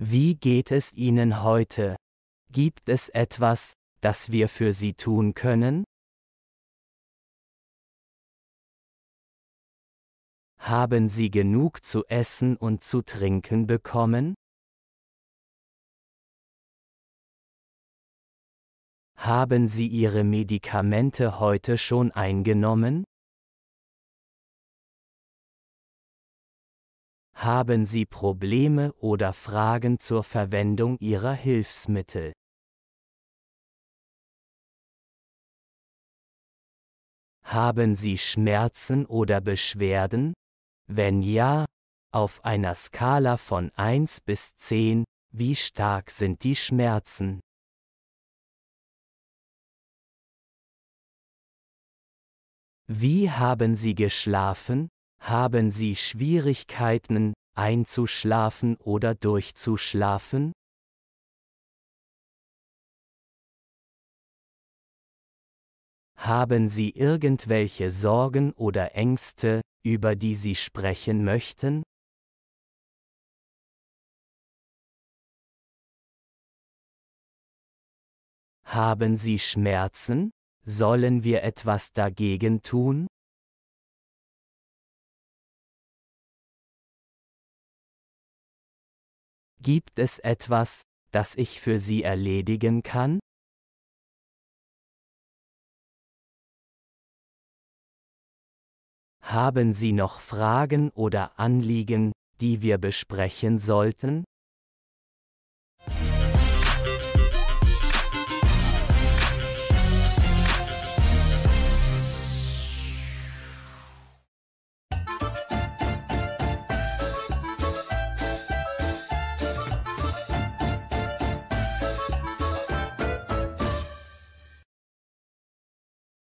Wie geht es Ihnen heute? Gibt es etwas, das wir für Sie tun können? Haben Sie genug zu essen und zu trinken bekommen? Haben Sie Ihre Medikamente heute schon eingenommen? haben Sie Probleme oder Fragen zur Verwendung Ihrer Hilfsmittel? Haben Sie Schmerzen oder Beschwerden? Wenn ja, auf einer Skala von 1 bis 10, wie stark sind die Schmerzen? Wie haben Sie geschlafen? Haben Sie Schwierigkeiten, einzuschlafen oder durchzuschlafen? Haben Sie irgendwelche Sorgen oder Ängste, über die Sie sprechen möchten? Haben Sie Schmerzen? Sollen wir etwas dagegen tun? Gibt es etwas, das ich für Sie erledigen kann? Haben Sie noch Fragen oder Anliegen, die wir besprechen sollten?